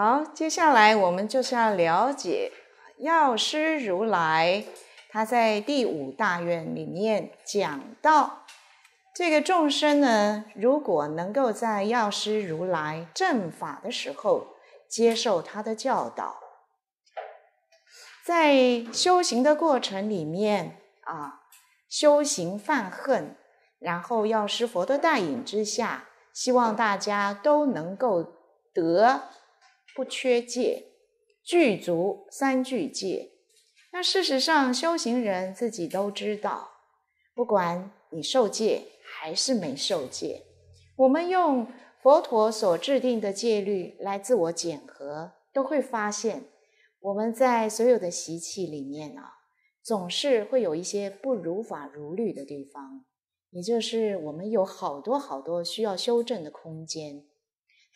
好，接下来我们就是要了解药师如来，他在第五大愿里面讲到，这个众生呢，如果能够在药师如来正法的时候接受他的教导，在修行的过程里面啊，修行犯恨，然后药师佛的带引之下，希望大家都能够得。不缺戒，具足三具戒。那事实上，修行人自己都知道，不管你受戒还是没受戒，我们用佛陀所制定的戒律来自我检核，都会发现，我们在所有的习气里面啊，总是会有一些不如法、如律的地方，也就是我们有好多好多需要修正的空间。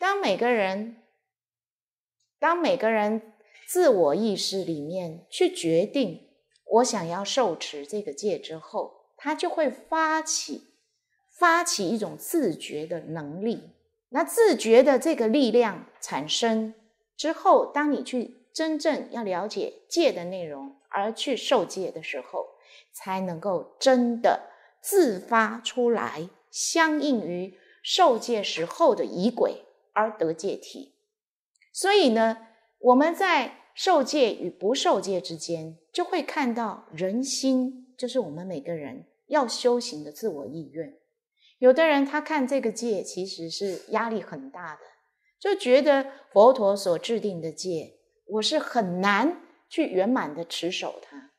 当每个人。当每个人自我意识里面去决定我想要受持这个戒之后，他就会发起发起一种自觉的能力。那自觉的这个力量产生之后，当你去真正要了解戒的内容而去受戒的时候，才能够真的自发出来相应于受戒时候的仪轨而得戒体。所以呢，我们在受戒与不受戒之间，就会看到人心，就是我们每个人要修行的自我意愿。有的人他看这个戒其实是压力很大的，就觉得佛陀所制定的戒，我是很难去圆满的持守它。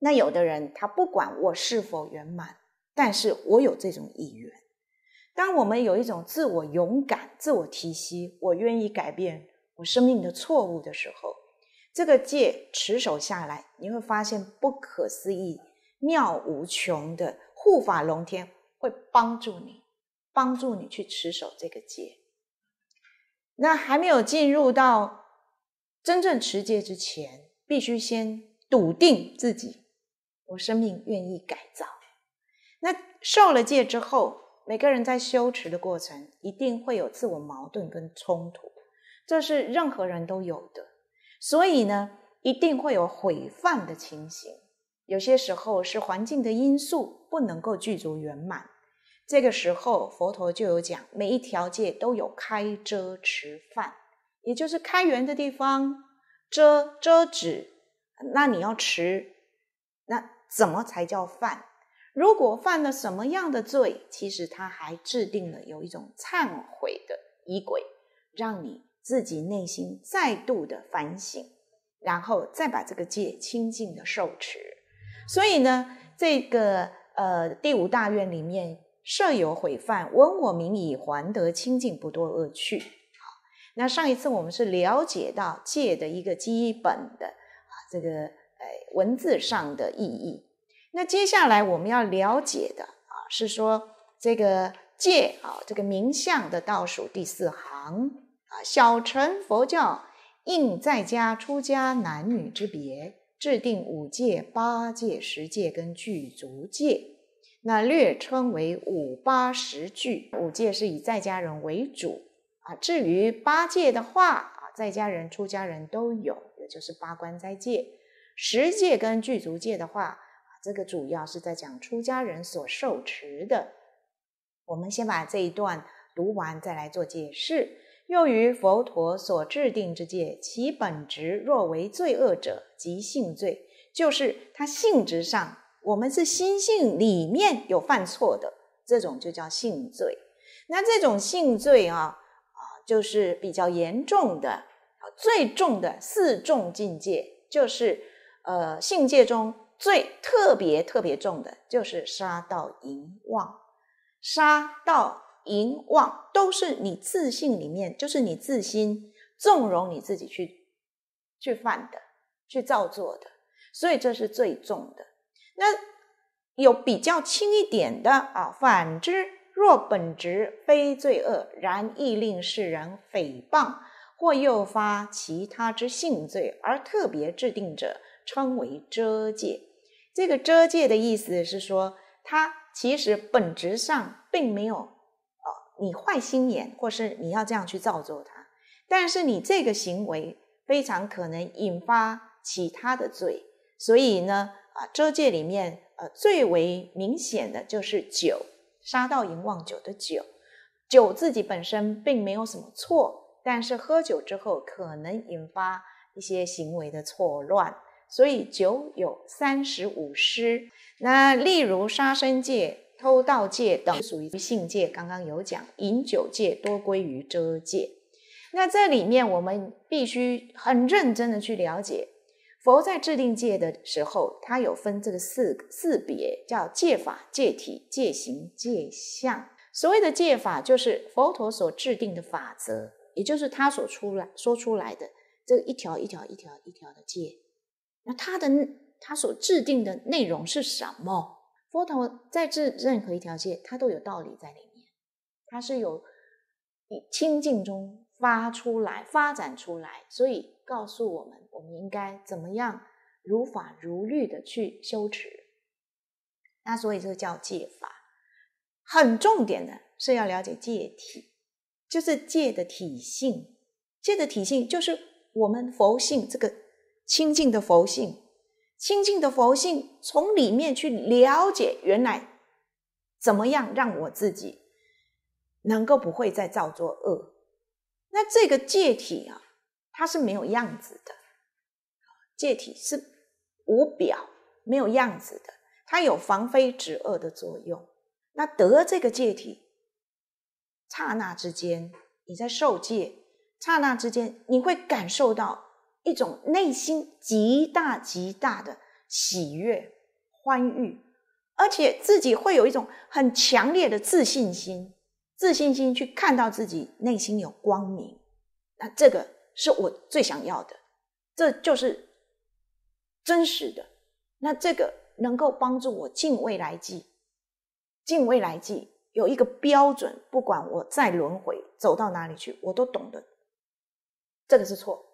那有的人他不管我是否圆满，但是我有这种意愿。当我们有一种自我勇敢、自我提息，我愿意改变我生命的错误的时候，这个戒持守下来，你会发现不可思议、妙无穷的护法龙天会帮助你，帮助你去持守这个戒。那还没有进入到真正持戒之前，必须先笃定自己，我生命愿意改造。那受了戒之后。每个人在修持的过程，一定会有自我矛盾跟冲突，这是任何人都有的。所以呢，一定会有毁犯的情形。有些时候是环境的因素不能够具足圆满，这个时候佛陀就有讲，每一条界都有开遮持犯，也就是开源的地方，遮遮止，那你要持，那怎么才叫犯？如果犯了什么样的罪，其实他还制定了有一种忏悔的仪轨，让你自己内心再度的反省，然后再把这个戒清净的受持。所以呢，这个呃第五大愿里面设有悔犯，闻我名以还得清净，不多恶趣。好，那上一次我们是了解到戒的一个基本的啊这个呃文字上的意义。那接下来我们要了解的啊，是说这个戒啊，这个名相的倒数第四行啊，小乘佛教应在家、出家男女之别，制定五戒、八戒、十戒跟具足戒，那略称为五八十具。五戒是以在家人为主啊，至于八戒的话啊，在家人、出家人都有，也就是八关斋戒。十戒跟具足戒的话。这个主要是在讲出家人所受持的。我们先把这一段读完，再来做解释。又于佛陀所制定之戒，其本质若为罪恶者，即性罪，就是它性质上，我们是心性里面有犯错的，这种就叫性罪。那这种性罪啊，啊，就是比较严重的最重的四重境界，就是呃，性界中。最特别特别重的就是杀盗淫妄，杀盗淫妄都是你自信里面，就是你自心纵容你自己去去犯的，去造作的，所以这是最重的。那有比较轻一点的啊，反之若本职非罪恶，然亦令世人诽谤或诱发其他之性罪而特别制定者，称为遮戒。这个遮戒的意思是说，它其实本质上并没有哦，你坏心眼或是你要这样去造作它，但是你这个行为非常可能引发其他的罪。所以呢，啊遮戒里面呃，最为明显的就是酒，杀盗淫妄酒的酒，酒自己本身并没有什么错，但是喝酒之后可能引发一些行为的错乱。所以，九有三十五师。那例如杀生戒、偷盗戒等，属于性戒。刚刚有讲，饮酒戒多归于遮戒。那这里面我们必须很认真的去了解。佛在制定戒的时候，他有分这个四四别，叫戒法、戒体、戒行、戒相。所谓的戒法，就是佛陀所制定的法则，也就是他所出来说出来的这一条一条一条一条的戒。它的它所制定的内容是什么？佛陀在制任何一条戒，它都有道理在里面，它是以清净中发出来、发展出来，所以告诉我们我们应该怎么样如法如律的去修持。那所以这个叫戒法，很重点的是要了解戒体，就是戒的体性。戒的体性就是我们佛性这个。清净的佛性，清净的佛性，从里面去了解原来怎么样让我自己能够不会再造作恶。那这个界体啊，它是没有样子的，界体是无表没有样子的，它有防非止恶的作用。那得这个界体，刹那之间你在受戒，刹那之间你会感受到。一种内心极大极大的喜悦欢愉，而且自己会有一种很强烈的自信心，自信心去看到自己内心有光明。那这个是我最想要的，这就是真实的。那这个能够帮助我进未来记，进未来记有一个标准，不管我再轮回走到哪里去，我都懂得这个是错。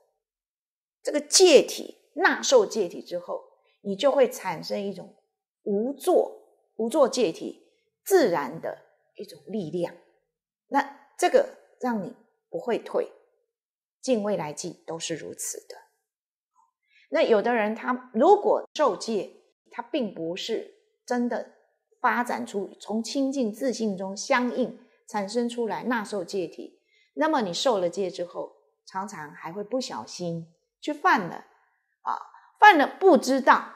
这个戒体纳受戒体之后，你就会产生一种无作、无作戒体自然的一种力量。那这个让你不会退，敬未来记都是如此的。那有的人他如果受戒，他并不是真的发展出从清净自信中相应产生出来纳受戒体，那么你受了戒之后，常常还会不小心。去犯了，啊，犯了不知道，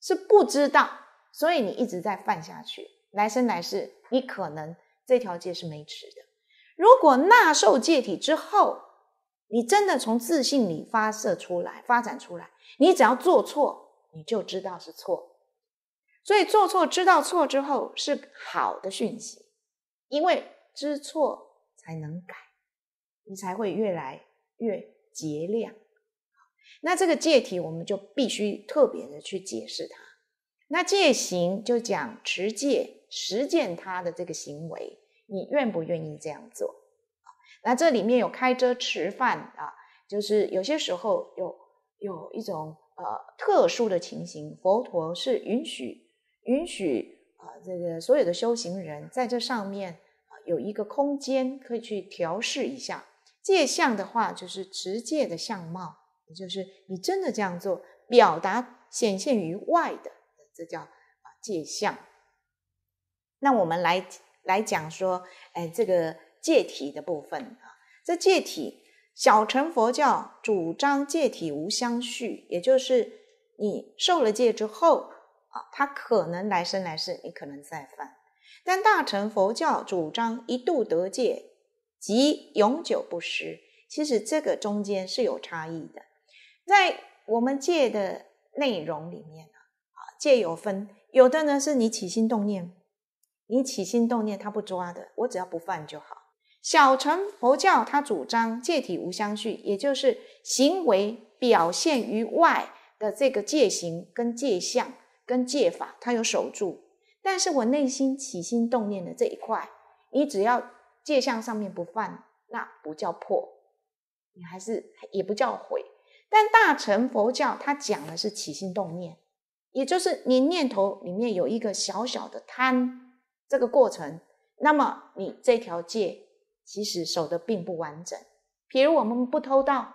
是不知道，所以你一直在犯下去，来生来世你可能这条戒是没持的。如果纳受戒体之后，你真的从自信里发射出来、发展出来，你只要做错，你就知道是错。所以做错知道错之后是好的讯息，因为知错才能改，你才会越来越。戒量，那这个戒体我们就必须特别的去解释它。那戒行就讲持戒，实践它的这个行为，你愿不愿意这样做？那这里面有开遮持犯啊，就是有些时候有有一种呃特殊的情形，佛陀是允许允许啊这个所有的修行人在这上面啊有一个空间可以去调试一下。戒相的话，就是持戒的相貌，也就是你真的这样做，表达显现于外的，这叫啊戒相。那我们来来讲说，哎，这个戒体的部分啊，这戒体小乘佛教主张戒体无相续，也就是你受了戒之后啊，他可能来生来世你可能再犯，但大乘佛教主张一度得戒。即永久不失，其实这个中间是有差异的，在我们戒的内容里面啊，戒有分，有的呢是你起心动念，你起心动念他不抓的，我只要不犯就好。小乘佛教它主张戒体无相续，也就是行为表现于外的这个戒行、跟戒相、跟戒法，它有守住，但是我内心起心动念的这一块，你只要。界相上面不犯，那不叫破，你还是也不叫毁。但大乘佛教它讲的是起心动念，也就是你念头里面有一个小小的贪，这个过程，那么你这条戒其实守的并不完整。比如我们不偷盗，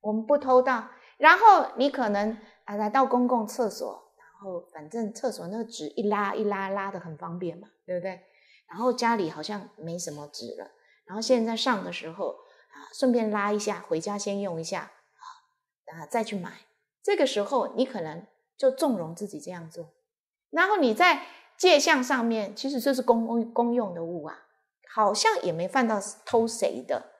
我们不偷盗，然后你可能啊来到公共厕所，然后反正厕所那个纸一拉一拉拉的很方便嘛，对不对？然后家里好像没什么纸了，然后现在上的时候啊，顺便拉一下，回家先用一下啊，啊再去买。这个时候你可能就纵容自己这样做，然后你在借相上面，其实这是公公公用的物啊，好像也没犯到偷谁的。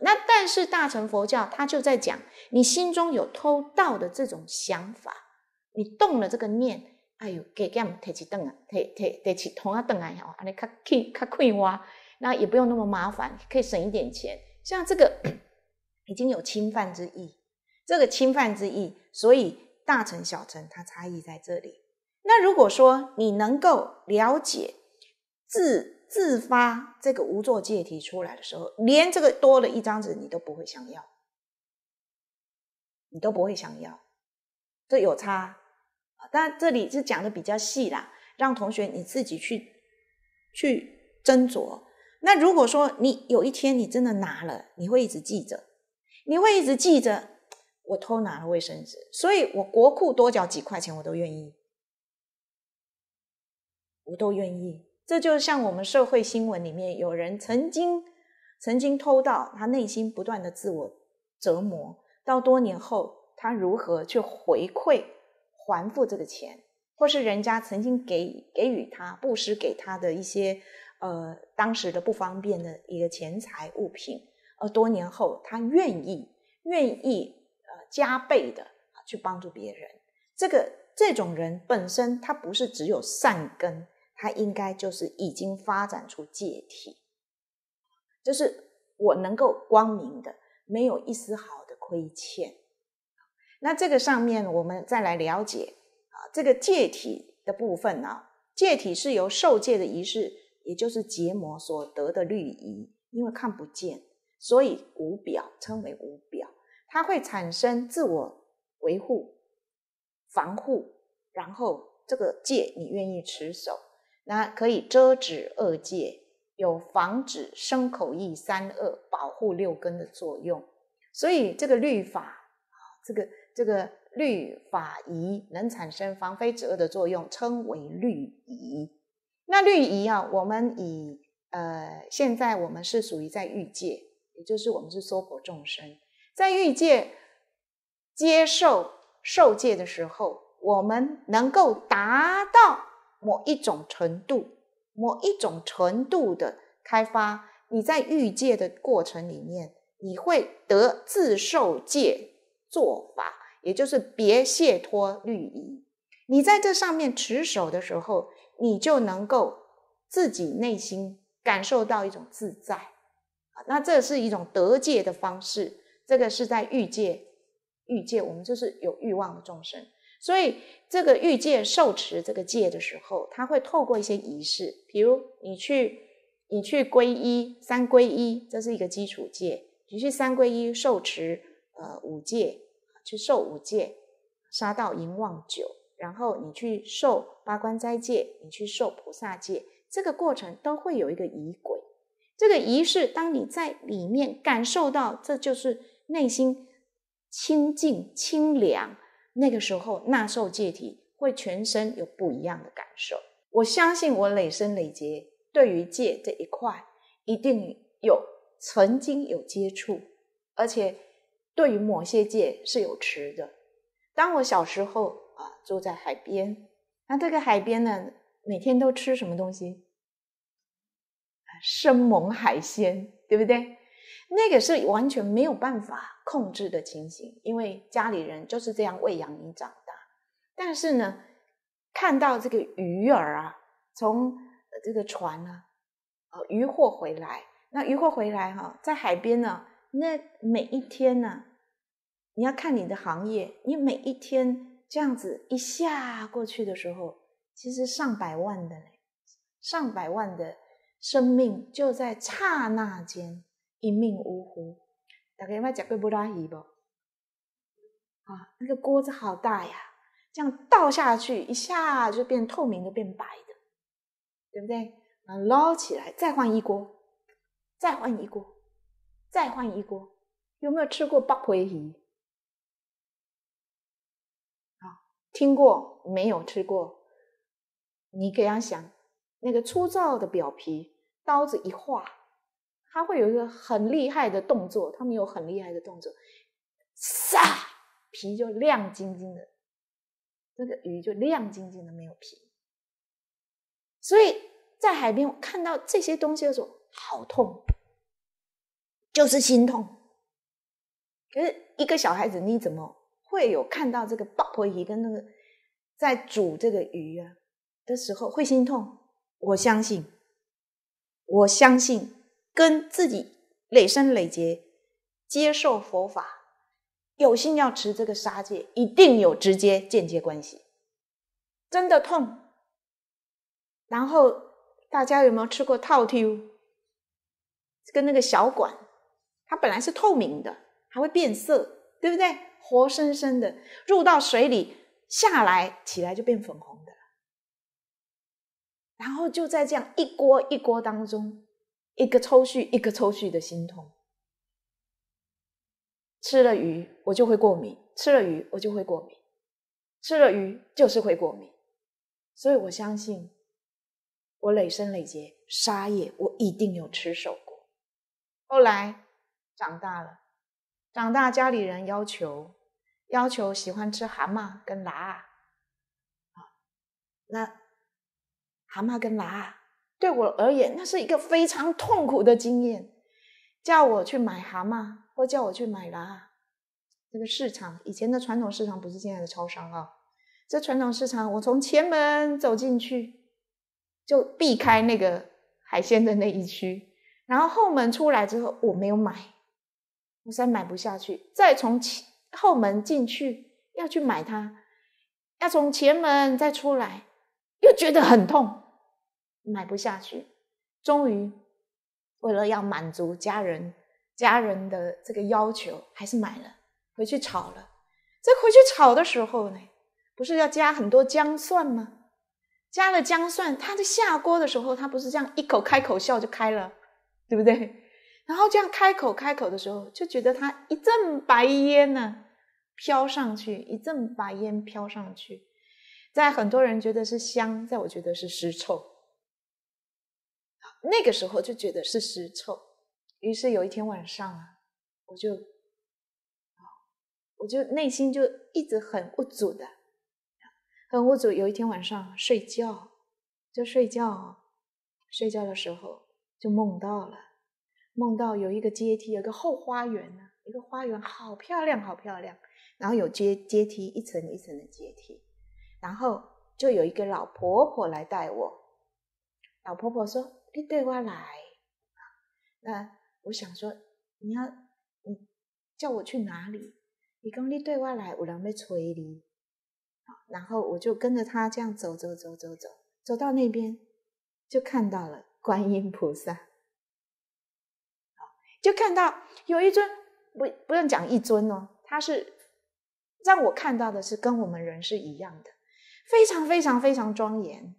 那但是大乘佛教他就在讲，你心中有偷盗的这种想法，你动了这个念。哎呦，给给他们提起凳啊，提提提起桶啊，凳来吼，安尼较轻较快活，那也不用那么麻烦，可以省一点钱。像这个 已经有侵犯之意，这个侵犯之意，所以大乘小乘它差异在这里。那如果说你能够了解自自发这个无作借题出来的时候，连这个多了一张纸你都不会想要，你都不会想要，这有差。但这里是讲的比较细啦，让同学你自己去去斟酌。那如果说你有一天你真的拿了，你会一直记着，你会一直记着我偷拿了卫生纸，所以我国库多缴几块钱我都愿意，我都愿意。这就像我们社会新闻里面有人曾经曾经偷盗，他内心不断的自我折磨，到多年后他如何去回馈。还付这个钱，或是人家曾经给给予他布施给他的一些，呃，当时的不方便的一个钱财物品，而多年后他愿意愿意呃加倍的去帮助别人，这个这种人本身他不是只有善根，他应该就是已经发展出界体，就是我能够光明的，没有一丝好的亏欠。那这个上面我们再来了解啊，这个戒体的部分呢，戒体是由受戒的仪式，也就是结膜所得的律仪，因为看不见，所以无表称为无表，它会产生自我维护、防护，然后这个戒你愿意持守，那可以遮止恶戒，有防止生口意三恶，保护六根的作用，所以这个律法啊，这个。这个律法仪能产生防非止恶的作用，称为律仪。那律仪啊，我们以呃，现在我们是属于在欲界，也就是我们是娑婆众生，在欲界接受受戒的时候，我们能够达到某一种程度、某一种程度的开发。你在欲界的过程里面，你会得自受戒做法。也就是别卸脱律仪，你在这上面持守的时候，你就能够自己内心感受到一种自在啊。那这是一种得戒的方式。这个是在欲界，欲界我们就是有欲望的众生，所以这个欲界受持这个戒的时候，他会透过一些仪式，比如你去你去皈依三皈依，这是一个基础戒，你去三皈依受持呃五戒。去受五戒，杀盗淫妄酒，然后你去受八关斋戒，你去受菩萨戒，这个过程都会有一个仪轨。这个仪式，当你在里面感受到，这就是内心清净清凉，那个时候纳受戒体，会全身有不一样的感受。我相信我累生累劫对于戒这一块，一定有曾经有接触，而且。对于某些界是有吃的。当我小时候啊，住在海边，那这个海边呢，每天都吃什么东西？生猛海鲜，对不对？那个是完全没有办法控制的情形，因为家里人就是这样喂养你长大。但是呢，看到这个鱼儿啊，从这个船啊，呃，渔获回来，那渔获回来哈，在海边呢。那每一天呢？你要看你的行业，你每一天这样子一下过去的时候，其实上百万的，上百万的生命就在刹那间一命呜呼。大家有没有讲波布拉姨不？啊，那个锅子好大呀，这样倒下去一下就变透明的，变白的，对不对？捞起来再换一锅，再换一锅。再换一锅，有没有吃过八婆鱼？啊，听过没有吃过？你可以想，那个粗糙的表皮，刀子一划，它会有一个很厉害的动作，它没有很厉害的动作，唰，皮就亮晶晶的，那个鱼就亮晶晶的，没有皮。所以在海边看到这些东西的时候，好痛。就是心痛。可是一个小孩子，你怎么会有看到这个爆婆姨跟那个在煮这个鱼啊的时候会心痛？我相信，我相信跟自己累生累劫接受佛法，有心要持这个杀戒，一定有直接间接关系，真的痛。然后大家有没有吃过套丢？跟那个小管？它本来是透明的，还会变色，对不对？活生生的入到水里，下来起来就变粉红的。然后就在这样一锅一锅当中，一个抽蓄一个抽蓄的心痛。吃了鱼我就会过敏，吃了鱼我就会过敏，吃了鱼就是会过敏。所以我相信，我累生累劫杀业，我一定有吃受过。后来。长大了，长大家里人要求，要求喜欢吃蛤蟆跟辣啊，那蛤蟆跟辣对我而言，那是一个非常痛苦的经验。叫我去买蛤蟆，或叫我去买辣，这个市场以前的传统市场不是现在的超商啊。这传统市场，我从前门走进去，就避开那个海鲜的那一区，然后后门出来之后，我没有买。我在买不下去，再从后门进去要去买它，要从前门再出来，又觉得很痛，买不下去。终于为了要满足家人家人的这个要求，还是买了回去炒了。在回去炒的时候呢，不是要加很多姜蒜吗？加了姜蒜，它在下锅的时候，它不是这样一口开口笑就开了，对不对？然后这样开口开口的时候，就觉得它一阵白烟呢飘上去，一阵白烟飘上去，在很多人觉得是香，在我觉得是尸臭。那个时候就觉得是尸臭。于是有一天晚上啊，我就，我就内心就一直很无助的，很无助。有一天晚上睡觉，就睡觉，睡觉的时候就梦到了。梦到有一个阶梯，有个后花园一个花园好漂亮，好漂亮。然后有阶阶梯，一层一层的阶梯。然后就有一个老婆婆来带我。老婆婆说：“你对我来。”那我想说：“你要你叫我去哪里？”你讲你对我来，我啷个催你？然后我就跟着她这样走走走走走，走到那边就看到了观音菩萨。就看到有一尊，不不用讲一尊哦，他是让我看到的是跟我们人是一样的，非常非常非常庄严。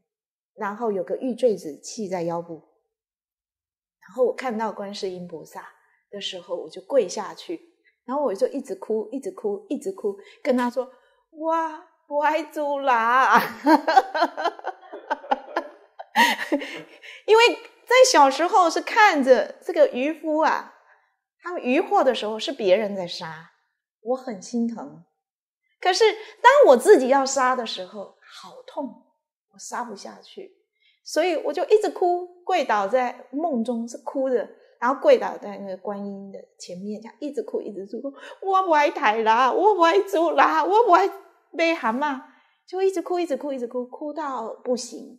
然后有个玉坠子系在腰部。然后我看到观世音菩萨的时候，我就跪下去，然后我就一直哭，一直哭，一直哭，跟他说：“哇，不爱猪啦！” 因为在小时候是看着这个渔夫啊。他们渔获的时候是别人在杀，我很心疼。可是当我自己要杀的时候，好痛，我杀不下去，所以我就一直哭，跪倒在梦中是哭的，然后跪倒在那个观音的前面，这样一直哭，一直哭。我不爱抬啦，我不爱做啦，我不爱被蛤蟆，就一直哭，一直哭，一直哭，哭到不行，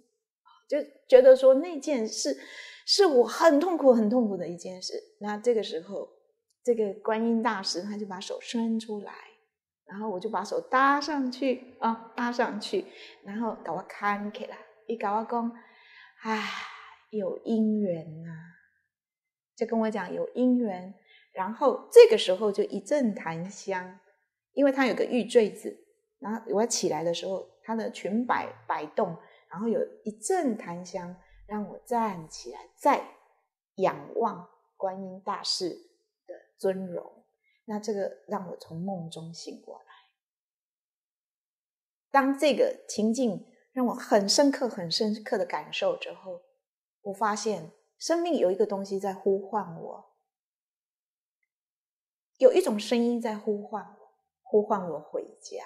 就觉得说那件事是我很痛苦、很痛苦的一件事。那这个时候。这个观音大士，他就把手伸出来，然后我就把手搭上去啊，搭上去，然后给我看起来，一跟我讲，哎，有姻缘呐，就跟我讲有姻缘，然后这个时候就一阵檀香，因为它有个玉坠子，然后我起来的时候，它的裙摆摆动，然后有一阵檀香让我站起来，再仰望观音大士。尊荣，那这个让我从梦中醒过来。当这个情境让我很深刻、很深刻的感受之后，我发现生命有一个东西在呼唤我，有一种声音在呼唤我，呼唤我回家，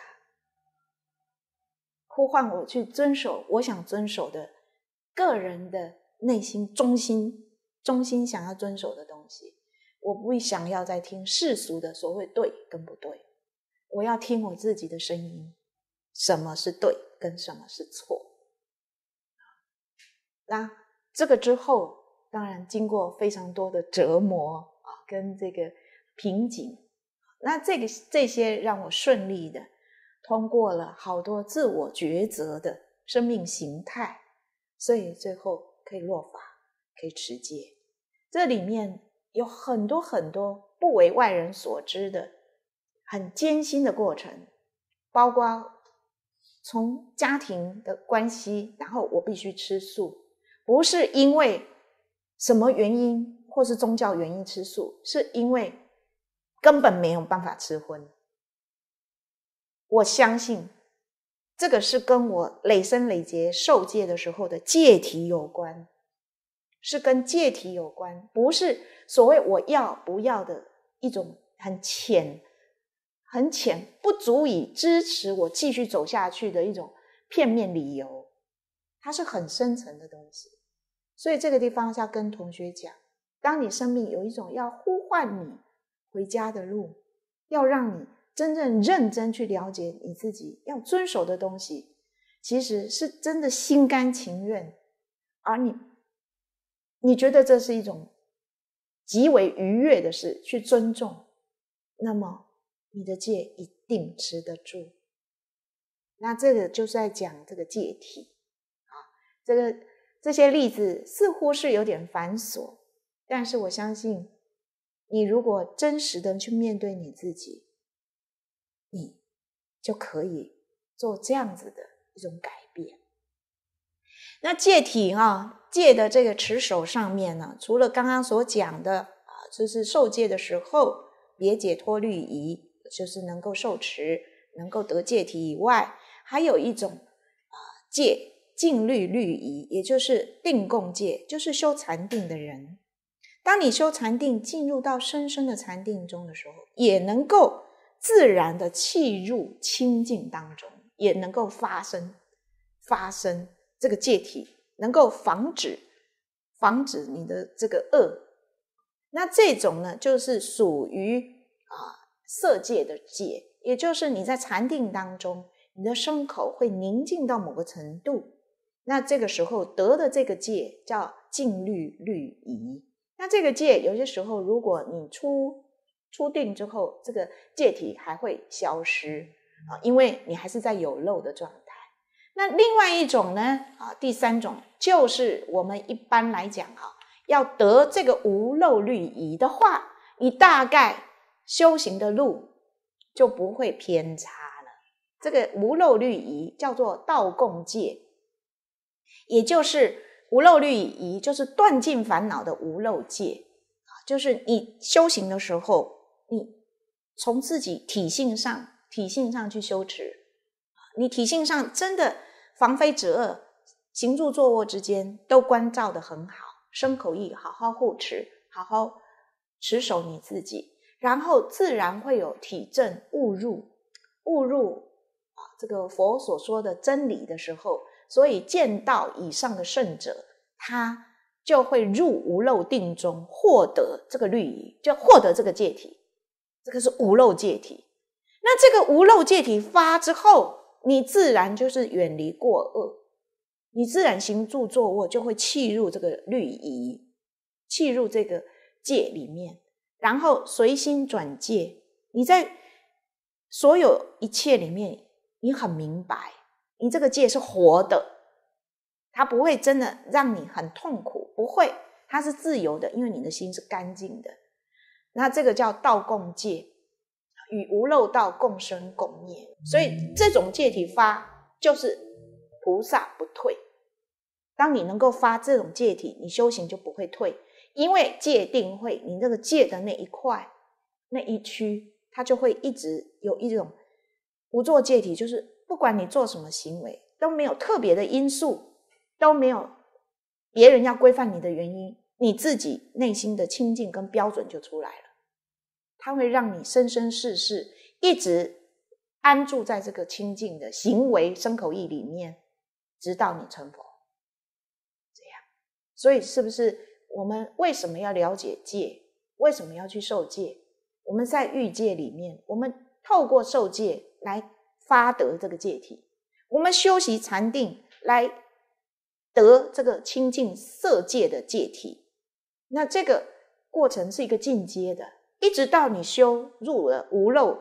呼唤我去遵守我想遵守的个人的内心中心、中心想要遵守的东西。我不会想要再听世俗的所谓对跟不对，我要听我自己的声音。什么是对跟什么是错？那这个之后，当然经过非常多的折磨啊，跟这个瓶颈。那这个这些让我顺利的通过了好多自我抉择的生命形态，所以最后可以落法，可以持戒。这里面。有很多很多不为外人所知的很艰辛的过程，包括从家庭的关系，然后我必须吃素，不是因为什么原因或是宗教原因吃素，是因为根本没有办法吃荤。我相信这个是跟我累生累劫受戒的时候的戒体有关。是跟借体有关，不是所谓我要不要的一种很浅、很浅，不足以支持我继续走下去的一种片面理由。它是很深层的东西，所以这个地方要跟同学讲：，当你生命有一种要呼唤你回家的路，要让你真正认真去了解你自己要遵守的东西，其实是真的心甘情愿，而你。你觉得这是一种极为愉悦的事，去尊重，那么你的戒一定持得住。那这个就是在讲这个戒体啊，这个这些例子似乎是有点繁琐，但是我相信你如果真实的去面对你自己，你就可以做这样子的一种改。那戒体啊，戒的这个持守上面呢，除了刚刚所讲的啊，就是受戒的时候别解脱律仪，就是能够受持，能够得戒体以外，还有一种啊，戒净律律仪，也就是定供戒，就是修禅定的人，当你修禅定进入到深深的禅定中的时候，也能够自然的气入清净当中，也能够发生，发生。这个戒体能够防止防止你的这个恶，那这种呢就是属于啊色界的戒，也就是你在禅定当中，你的身口会宁静到某个程度，那这个时候得的这个戒叫静虑律仪。那这个戒有些时候，如果你出出定之后，这个戒体还会消失啊，因为你还是在有漏的状。那另外一种呢？啊，第三种就是我们一般来讲啊，要得这个无漏律仪的话，你大概修行的路就不会偏差了。这个无漏律仪叫做道共戒，也就是无漏律仪，就是断尽烦恼的无漏戒啊。就是你修行的时候，你从自己体性上体性上去修持。你体性上真的防非止恶，行住坐卧之间都关照得很好，生口意好好护持，好好持守你自己，然后自然会有体证误入误入啊这个佛所说的真理的时候，所以见到以上的圣者，他就会入无漏定中，获得这个律仪，就获得这个戒体，这个是无漏戒体。那这个无漏戒体发之后。你自然就是远离过恶，你自然行住坐卧就会弃入这个律仪，弃入这个戒里面，然后随心转戒。你在所有一切里面，你很明白，你这个戒是活的，它不会真的让你很痛苦，不会，它是自由的，因为你的心是干净的。那这个叫道共戒。与无漏道共生共灭，所以这种戒体发就是菩萨不退。当你能够发这种戒体，你修行就不会退，因为戒定慧，你那个戒的那一块那一区，它就会一直有一种不作戒体，就是不管你做什么行为，都没有特别的因素，都没有别人要规范你的原因，你自己内心的清净跟标准就出来了。它会让你生生世世一直安住在这个清净的行为、身口意里面，直到你成佛。这样，所以是不是我们为什么要了解戒？为什么要去受戒？我们在欲界里面，我们透过受戒来发得这个戒体。我们修习禅定来得这个清净色界的戒体。那这个过程是一个进阶的。一直到你修入了无漏，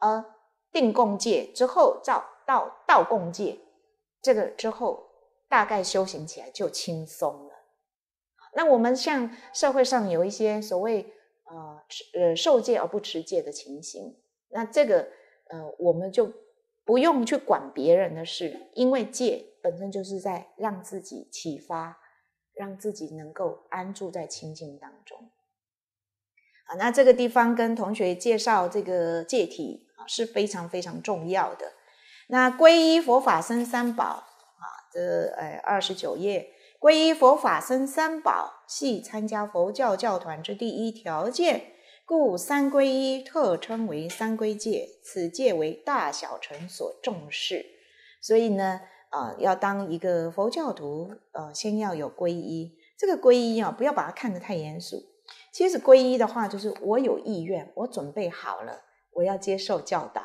呃，定供戒之后，照到道供戒，这个之后，大概修行起来就轻松了。那我们像社会上有一些所谓呃呃受戒而不持戒的情形，那这个呃我们就不用去管别人的事，因为戒本身就是在让自己启发，让自己能够安住在清净当中。啊，那这个地方跟同学介绍这个戒体啊是非常非常重要的。那皈依佛法僧三宝啊，这哎二十九页，皈依佛法僧三宝系参加佛教教团之第一条件，故三皈依特称为三归戒，此戒为大小乘所重视。所以呢，啊，要当一个佛教徒，呃，先要有皈依。这个皈依啊，不要把它看得太严肃。其实皈依的话，就是我有意愿，我准备好了，我要接受教导，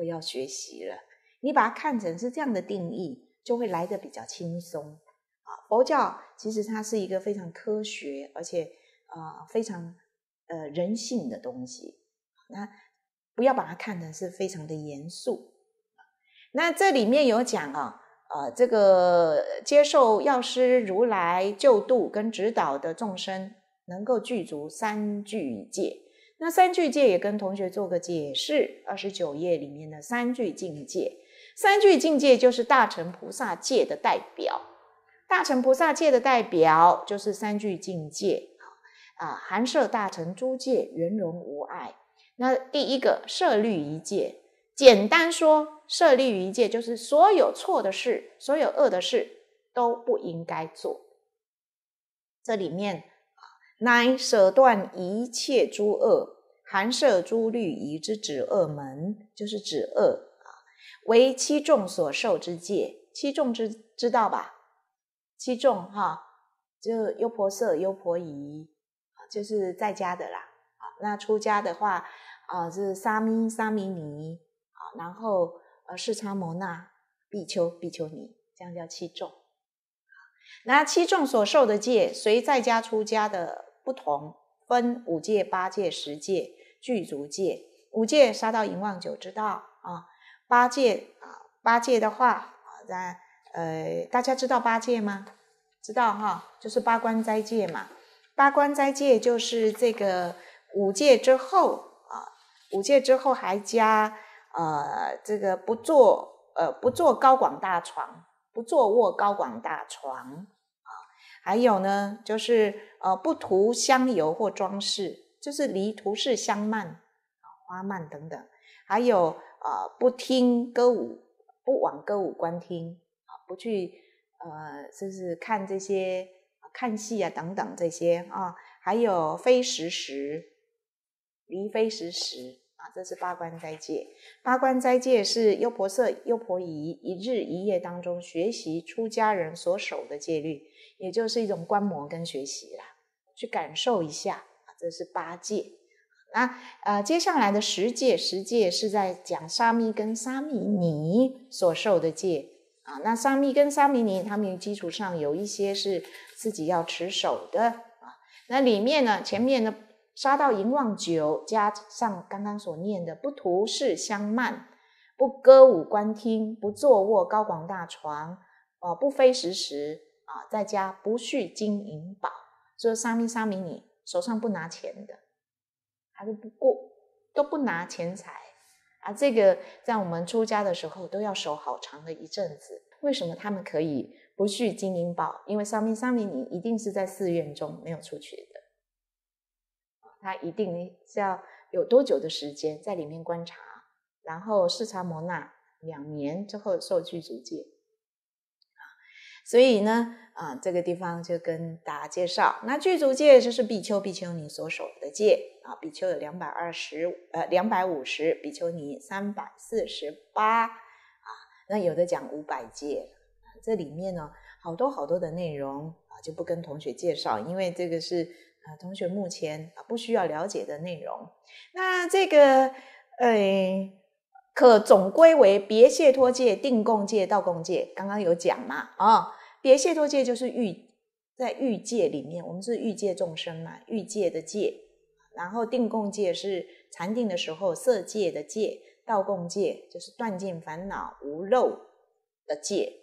我要学习了。你把它看成是这样的定义，就会来得比较轻松啊。佛教其实它是一个非常科学，而且呃非常呃人性的东西。那不要把它看成是非常的严肃。那这里面有讲啊，啊这个接受药师如来救度跟指导的众生。能够具足三聚戒，那三句戒也跟同学做个解释。二十九页里面的三句境界，三句境界就是大乘菩萨戒的代表，大乘菩萨戒的代表就是三句境界啊。含摄大乘诸戒，圆融无碍。那第一个摄律一戒，简单说，摄律一戒就是所有错的事，所有恶的事都不应该做。这里面。乃舍断一切诸恶，含摄诸律以之止恶门，就是止恶啊。为七众所受之戒，七众之知道吧？七众哈，就优婆塞、优婆夷，就是在家的啦。啊，那出家的话，啊是沙弥、沙弥尼啊，然后呃，视禅摩那、比丘、比丘尼，这样叫七众。那七众所受的戒，随在家、出家的。不同分五戒、八戒、十戒、具足戒。五戒杀到淫妄酒之道啊，八戒啊，八戒的话，啊，咱呃，大家知道八戒吗？知道哈，就是八关斋戒嘛。八关斋戒就是这个五戒之后啊，五戒之后还加呃，这个不坐呃，不坐高广大床，不坐卧高广大床。还有呢，就是呃不涂香油或装饰，就是离涂饰香蔓、啊花蔓等等，还有啊不听歌舞，不往歌舞观听啊，不去呃就是看这些看戏啊等等这些啊，还有非食时，离非食时。啊，这是八关斋戒。八关斋戒是优婆塞、优婆夷一日一夜当中学习出家人所守的戒律，也就是一种观摩跟学习啦，去感受一下啊。这是八戒。那呃，接下来的十戒，十戒是在讲沙弥跟沙弥尼所受的戒啊。那沙弥跟沙弥尼，他们基础上有一些是自己要持守的啊。那里面呢，前面呢。杀到淫妄酒，加上刚刚所念的，不图事相慢，不歌舞观听，不坐卧高广大床，哦，不非食时啊，在家不蓄金银宝。说沙弥沙弥，你手上不拿钱的，他就不过都不拿钱财啊。这个在我们出家的时候都要守好长的一阵子。为什么他们可以不蓄金银宝？因为沙弥沙弥，你一定是在寺院中没有出去。他一定是要有多久的时间在里面观察，然后视察摩纳两年之后受具足戒啊。所以呢，啊，这个地方就跟大家介绍，那具足戒就是比丘、比丘尼所守的戒啊。比丘有两百二十，呃，两百五十；比丘尼三百四十八啊。那有的讲五百戒，这里面呢好多好多的内容啊，就不跟同学介绍，因为这个是。啊，同学目前啊不需要了解的内容。那这个，呃，可总归为别谢托戒、定共戒、道共戒。刚刚有讲嘛，啊，别谢托戒就是欲在欲界里面，我们是欲界众生嘛，欲界的戒。然后定共戒是禅定的时候色界的戒，道共戒就是断尽烦恼无漏的戒。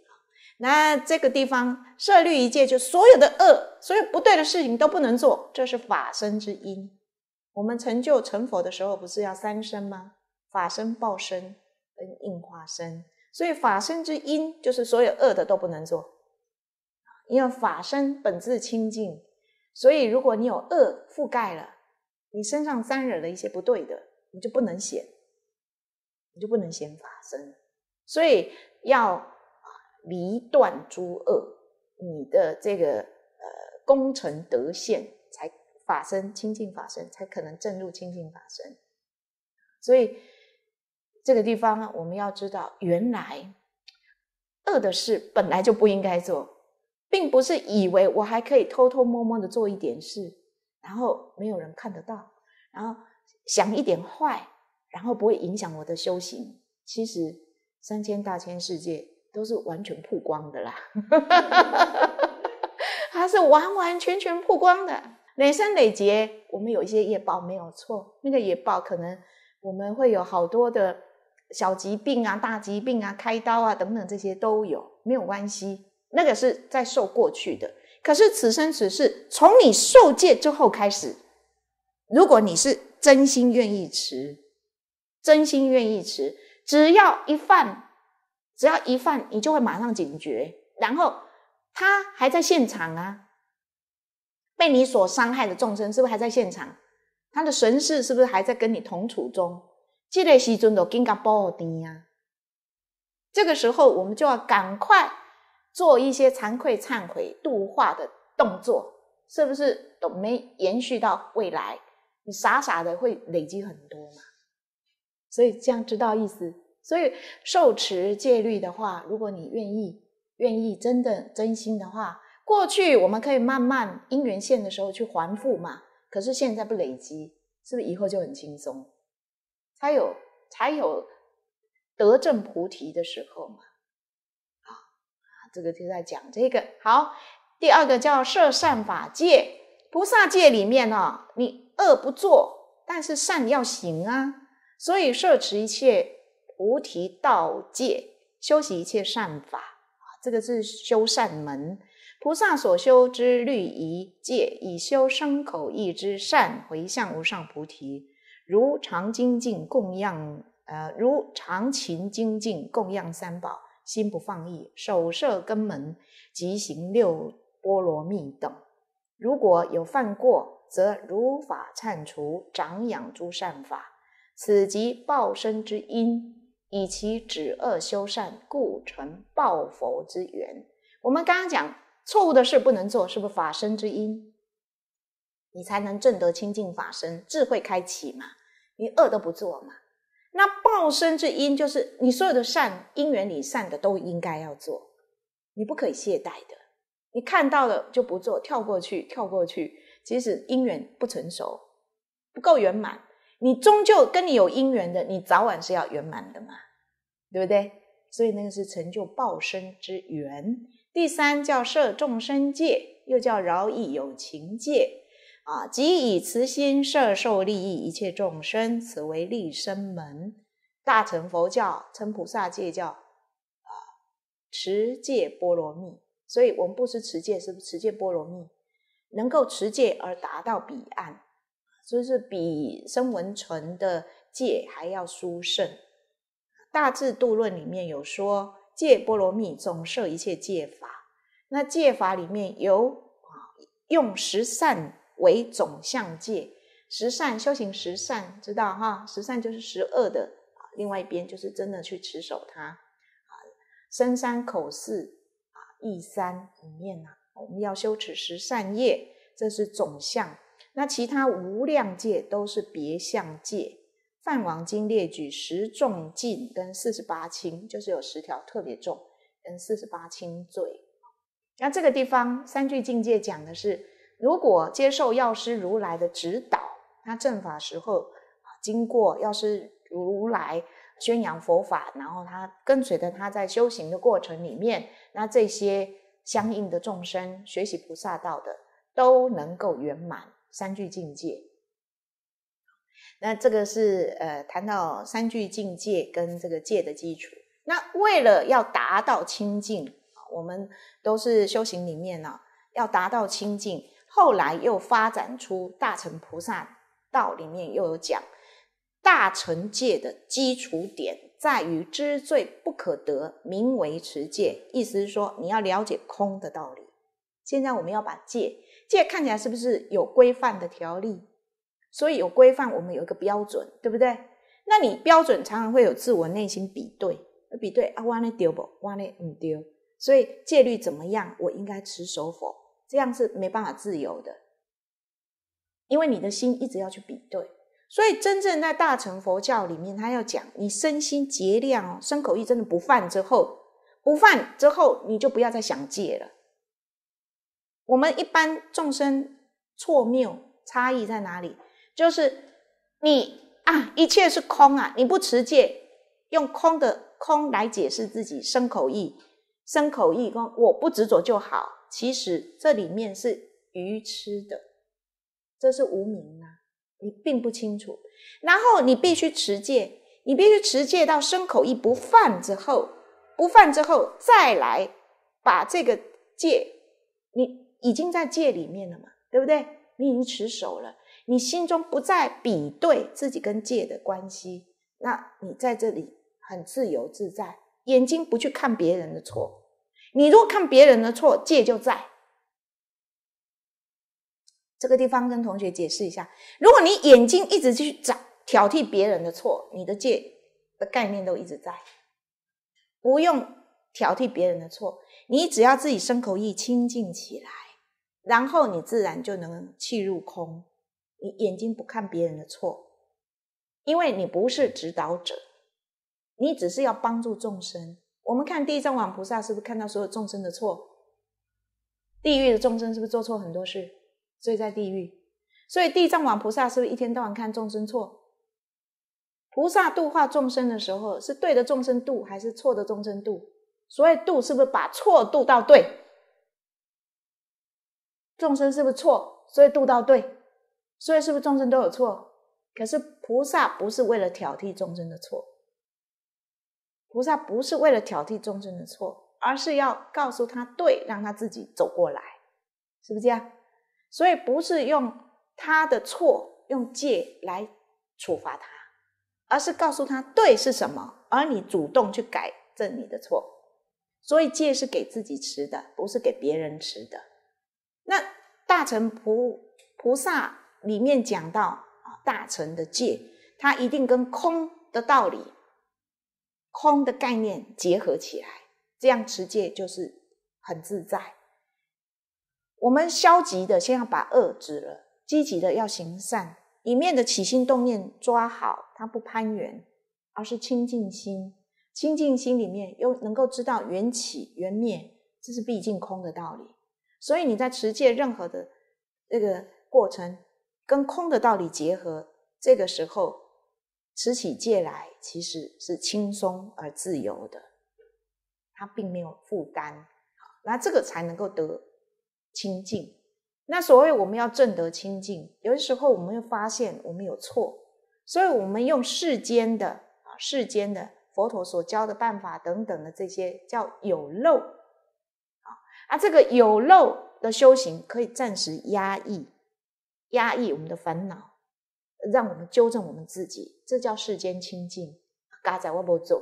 那这个地方摄律一戒，就所有的恶、所有不对的事情都不能做，这是法身之因。我们成就成佛的时候，不是要三身吗？法身、报身跟应化身。所以法身之因就是所有恶的都不能做，因为法身本质清净，所以如果你有恶覆盖了，你身上沾惹了一些不对的，你就不能显，你就不能显法身。所以要。离断诸恶，你的这个呃功成德现，才法身清净，法身才可能证入清净法身。所以这个地方呢，我们要知道，原来恶的事本来就不应该做，并不是以为我还可以偷偷摸摸的做一点事，然后没有人看得到，然后想一点坏，然后不会影响我的修行。其实三千大千世界。都是完全曝光的啦，它是完完全全曝光的，累生累劫？我们有一些业报没有错，那个业报可能我们会有好多的小疾病啊、大疾病啊、开刀啊等等，这些都有没有关系？那个是在受过去的。可是此生此世，从你受戒之后开始，如果你是真心愿意吃，真心愿意吃，只要一饭。只要一犯，你就会马上警觉，然后他还在现场啊，被你所伤害的众生是不是还在现场？他的神识是不是还在跟你同处中？这个时分都更加不安啊！这个时候，我们就要赶快做一些惭愧、忏悔、度化的动作，是不是都没延续到未来？你傻傻的会累积很多嘛？所以，这样知道意思。所以受持戒律的话，如果你愿意、愿意真的真心的话，过去我们可以慢慢因缘现的时候去还复嘛。可是现在不累积，是不是以后就很轻松？才有才有德正菩提的时候嘛。好啊，这个就在讲这个。好，第二个叫摄善法戒，菩萨戒里面呢，你恶不做，但是善要行啊。所以摄持一切。菩提道戒，修习一切善法啊，这个是修善门。菩萨所修之律仪戒，以修生口意之善，回向无上菩提。如常精进供养，呃，如常勤精进供养三宝，心不放逸，守摄根门，即行六波罗蜜等。如果有犯过，则如法忏除，长养诸善法。此即报身之因。以其止恶修善，故成报佛之缘。我们刚刚讲，错误的事不能做，是不是法身之因？你才能证得清净法身，智慧开启嘛？你恶都不做嘛？那报身之因就是你所有的善因缘里，善的都应该要做，你不可以懈怠的。你看到了就不做，跳过去，跳过去，即使因缘不成熟，不够圆满。你终究跟你有因缘的，你早晚是要圆满的嘛，对不对？所以那个是成就报身之缘。第三叫摄众生界，又叫饶益有情界，啊，即以慈心摄受利益一切众生，此为利生门。大乘佛教称菩萨界叫啊持戒波罗蜜，所以我们不是持戒是不是持戒波罗蜜，能够持戒而达到彼岸。就是比生文存的戒还要殊胜，《大智度论》里面有说，戒波罗蜜总摄一切戒法。那戒法里面有啊，用十善为总相戒，十善修行十善，知道哈？十善就是十恶的啊，另外一边就是真的去持守它啊。身三、口四啊，意三里面啊，我们要修持十善业，这是总相。那其他无量界都是别相界，《梵王经》列举十重禁跟四十八轻，就是有十条特别重跟四十八轻罪。那这个地方三聚境界讲的是，如果接受药师如来的指导，他正法时候经过药师如来宣扬佛法，然后他跟随着他在修行的过程里面，那这些相应的众生学习菩萨道的都能够圆满。三句境界，那这个是呃，谈到三句境界跟这个戒的基础。那为了要达到清净，我们都是修行里面呢，要达到清净。后来又发展出大乘菩萨道里面又有讲大乘戒的基础点，在于知罪不可得，名为持戒。意思是说，你要了解空的道理。现在我们要把戒。戒看起来是不是有规范的条例？所以有规范，我们有一个标准，对不对？那你标准常常会有自我内心比对，比对啊，我那丢不？我那唔丢，所以戒律怎么样，我应该持守否？这样是没办法自由的，因为你的心一直要去比对。所以真正在大乘佛教里面，他要讲你身心洁量哦，身口意真的不犯之后，不犯之后，你就不要再想戒了。我们一般众生错谬差异在哪里？就是你啊，一切是空啊，你不持戒，用空的空来解释自己生口意，生口意，跟我不执着就好，其实这里面是愚痴的，这是无明啊，你并不清楚。然后你必须持戒，你必须持戒到生口意不犯之后，不犯之后再来把这个戒，你。已经在戒里面了嘛，对不对？你已经持守了，你心中不再比对自己跟戒的关系，那你在这里很自由自在，眼睛不去看别人的错。你如果看别人的错，戒就在这个地方。跟同学解释一下，如果你眼睛一直去找挑剔别人的错，你的戒的概念都一直在。不用挑剔别人的错，你只要自己身口意清净起来。然后你自然就能气入空，你眼睛不看别人的错，因为你不是指导者，你只是要帮助众生。我们看地藏王菩萨是不是看到所有众生的错？地狱的众生是不是做错很多事，所以在地狱？所以地藏王菩萨是不是一天到晚看众生错？菩萨度化众生的时候，是对的众生度还是错的众生度？所以度是不是把错度到对？众生是不是错？所以渡到对，所以是不是众生都有错？可是菩萨不是为了挑剔众生的错，菩萨不是为了挑剔众生的错，而是要告诉他对，让他自己走过来，是不是这样？所以不是用他的错用戒来处罚他，而是告诉他对是什么，而你主动去改正你的错。所以戒是给自己吃的，不是给别人吃的。那大乘菩菩萨里面讲到啊，大乘的戒，它一定跟空的道理、空的概念结合起来，这样持戒就是很自在。我们消极的，先要把恶止了；积极的，要行善。里面的起心动念抓好，它不攀缘，而是清净心。清净心里面又能够知道缘起缘灭，这是毕竟空的道理。所以你在持戒任何的这个过程，跟空的道理结合，这个时候持起戒来其实是轻松而自由的，它并没有负担。那这个才能够得清净。那所谓我们要证得清净，有的时候我们会发现我们有错，所以我们用世间的啊世间的佛陀所教的办法等等的这些叫有漏。啊，这个有漏的修行可以暂时压抑、压抑我们的烦恼，让我们纠正我们自己，这叫世间清净。嘎仔，我不走，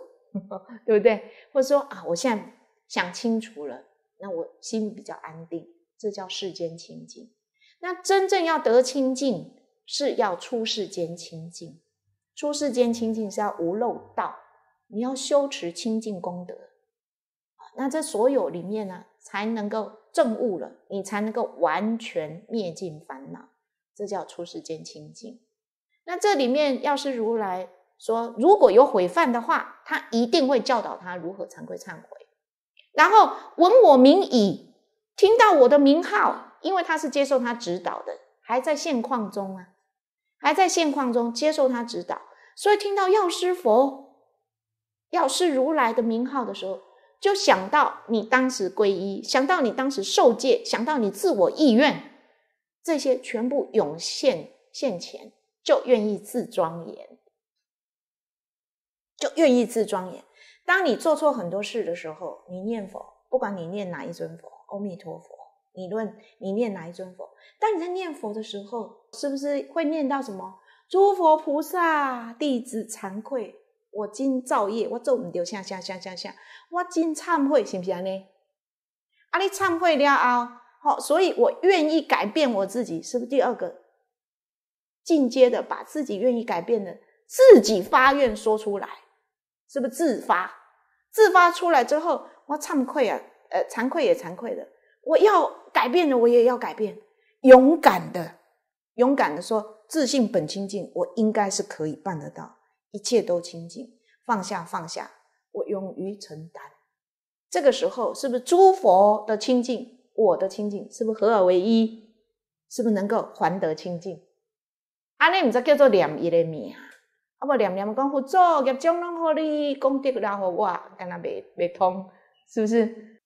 对不对？或者说啊，我现在想清楚了，那我心比较安定，这叫世间清净。那真正要得清净，是要出世间清净。出世间清净是要无漏道，你要修持清净功德。那这所有里面呢，才能够证悟了，你才能够完全灭尽烦恼，这叫出世间清净。那这里面要是如来说，如果有悔犯的话，他一定会教导他如何惭愧忏悔。然后闻我名已，听到我的名号，因为他是接受他指导的，还在现况中啊，还在现况中接受他指导，所以听到药师佛、药师如来的名号的时候。就想到你当时皈依，想到你当时受戒，想到你自我意愿，这些全部涌现现前，就愿意自庄严，就愿意自庄严。当你做错很多事的时候，你念佛，不管你念哪一尊佛，阿弥陀佛，你论你念哪一尊佛，当你在念佛的时候，是不是会念到什么？诸佛菩萨弟子惭愧。我今造业，我做唔到啥啥啥啥啥。我今忏悔，是不是安尼？啊，你忏悔了后，好，所以我愿意改变我自己，是不是？第二个进阶的，把自己愿意改变的，自己发愿说出来，是不是自发自发出来之后，我惭愧啊，呃，惭愧也惭愧的，我要改变的，我也要改变，勇敢的，勇敢的说，自信本清净，我应该是可以办得到。一切都清净，放下放下，我勇于承担。这个时候是不是诸佛的清净，我的清净，是不是合而为一？是不是能够还得清净？阿弥，唔知叫做念一的名，阿不念念佛祖，做业障，咙好你功德然好，我干那未未通，是不是？